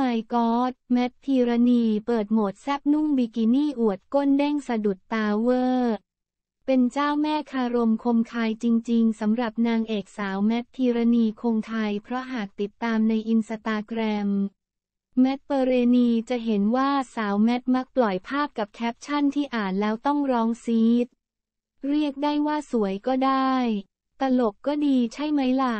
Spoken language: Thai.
มกอดแมทพีรณีเปิดโหมดแซบนุ่งบิกินี่อวดก้นเด้งสะดุดตาเวอร์ เป็นเจ้าแม่คารมคมคายจริงๆสำหรับนางเอกสาวแมทพีรณีคงไายเพราะหากติดตามในอินสตาแกรมแมทเปเรณีจะเห็นว่าสาวแมทมักปล่อยภาพกับแคปชั่นที่อ่านแล้วต้องร้องซีดเรียกได้ว่าสวยก็ได้ ตลกก็ดีใช่ไหมล่ะ